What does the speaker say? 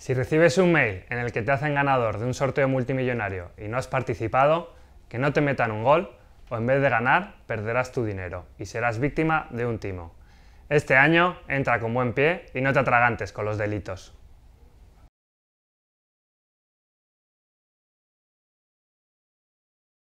Si recibes un mail en el que te hacen ganador de un sorteo multimillonario y no has participado, que no te metan un gol o en vez de ganar perderás tu dinero y serás víctima de un timo. Este año entra con buen pie y no te atragantes con los delitos.